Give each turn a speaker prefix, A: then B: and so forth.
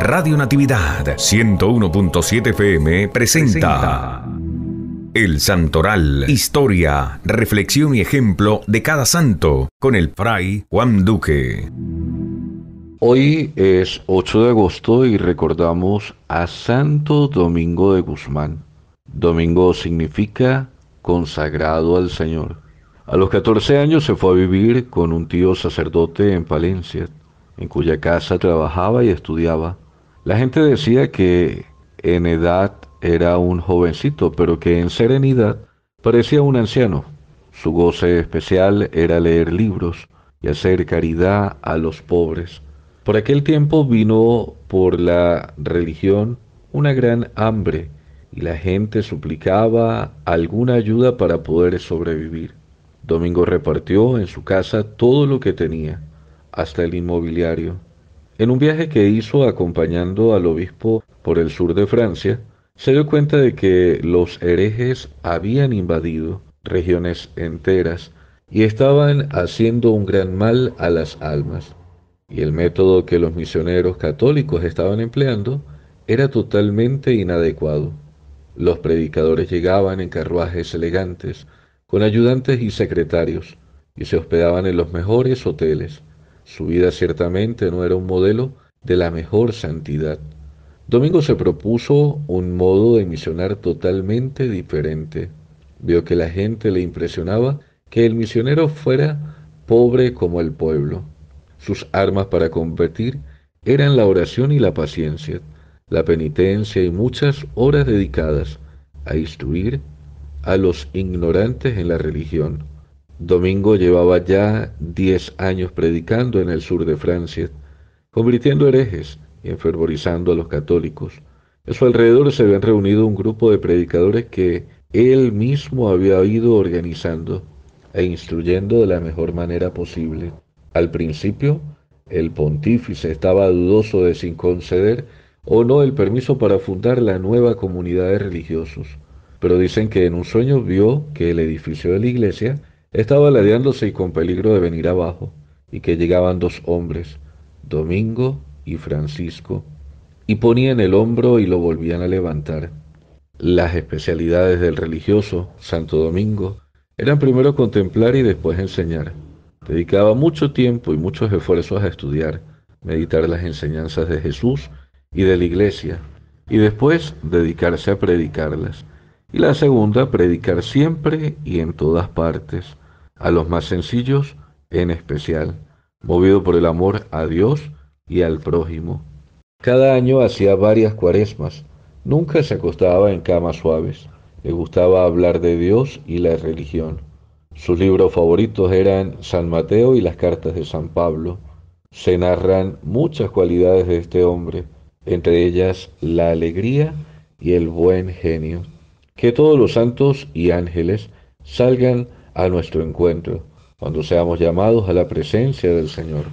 A: Radio Natividad 101.7 FM presenta El Santoral, historia, reflexión y ejemplo de cada santo con el fray Juan Duque. Hoy es 8 de agosto y recordamos a Santo Domingo de Guzmán. Domingo significa consagrado al Señor. A los 14 años se fue a vivir con un tío sacerdote en Palencia, en cuya casa trabajaba y estudiaba. La gente decía que en edad era un jovencito, pero que en serenidad parecía un anciano. Su goce especial era leer libros y hacer caridad a los pobres. Por aquel tiempo vino por la religión una gran hambre y la gente suplicaba alguna ayuda para poder sobrevivir. Domingo repartió en su casa todo lo que tenía, hasta el inmobiliario. En un viaje que hizo acompañando al obispo por el sur de Francia, se dio cuenta de que los herejes habían invadido regiones enteras y estaban haciendo un gran mal a las almas. Y el método que los misioneros católicos estaban empleando era totalmente inadecuado. Los predicadores llegaban en carruajes elegantes, con ayudantes y secretarios, y se hospedaban en los mejores hoteles. Su vida ciertamente no era un modelo de la mejor santidad. Domingo se propuso un modo de misionar totalmente diferente. Vio que la gente le impresionaba que el misionero fuera pobre como el pueblo. Sus armas para competir eran la oración y la paciencia, la penitencia y muchas horas dedicadas a instruir a los ignorantes en la religión. Domingo llevaba ya diez años predicando en el sur de Francia, convirtiendo herejes y enfervorizando a los católicos. A su alrededor se habían reunido un grupo de predicadores que él mismo había ido organizando e instruyendo de la mejor manera posible. Al principio, el pontífice estaba dudoso de si conceder o no el permiso para fundar la nueva comunidad de religiosos pero dicen que en un sueño vio que el edificio de la iglesia estaba ladeándose y con peligro de venir abajo, y que llegaban dos hombres, Domingo y Francisco, y ponían el hombro y lo volvían a levantar. Las especialidades del religioso, Santo Domingo, eran primero contemplar y después enseñar. Dedicaba mucho tiempo y muchos esfuerzos a estudiar, meditar las enseñanzas de Jesús y de la iglesia, y después dedicarse a predicarlas y la segunda, predicar siempre y en todas partes, a los más sencillos en especial, movido por el amor a Dios y al prójimo. Cada año hacía varias cuaresmas, nunca se acostaba en camas suaves, le gustaba hablar de Dios y la religión. Sus libros favoritos eran San Mateo y las cartas de San Pablo. Se narran muchas cualidades de este hombre, entre ellas la alegría y el buen genio. Que todos los santos y ángeles salgan a nuestro encuentro cuando seamos llamados a la presencia del Señor.